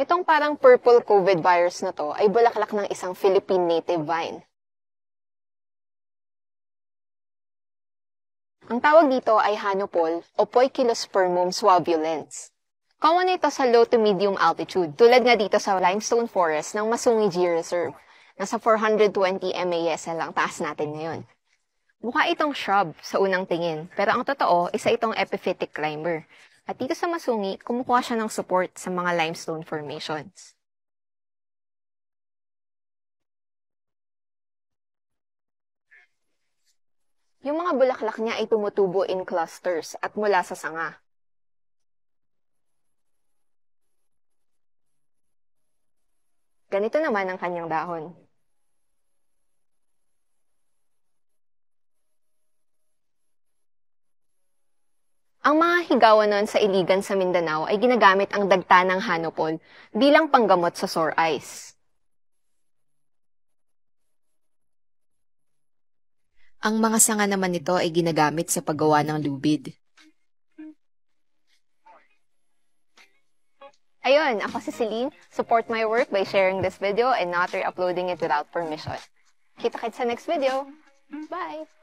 Itong parang purple COVID virus na to ay bulaklak ng isang Philippine native vine. Ang tawag dito ay hanopol o Poikilospermum suavulens. Common ito sa low to medium altitude, tulad nga dito sa limestone forest ng Masungiji Reserve. Nasa 420 MAS lang taas natin ngayon. Mukha itong shrub sa unang tingin, pero ang totoo, isa itong epiphytic climber. At dito sa Masungi, kumukuha siya ng support sa mga limestone formations. Yung mga bulaklak niya ay tumutubo in clusters at mula sa sanga. Ganito naman ang kanyang dahon. Ang mga higawan nun sa Iligan sa Mindanao ay ginagamit ang dagta ng Hanopol bilang panggamot sa sore eyes. Ang mga sanga naman nito ay ginagamit sa paggawa ng lubid. Ayun, ako si Celine. Support my work by sharing this video and not re-uploading it without permission. Kita-kits sa next video. Bye!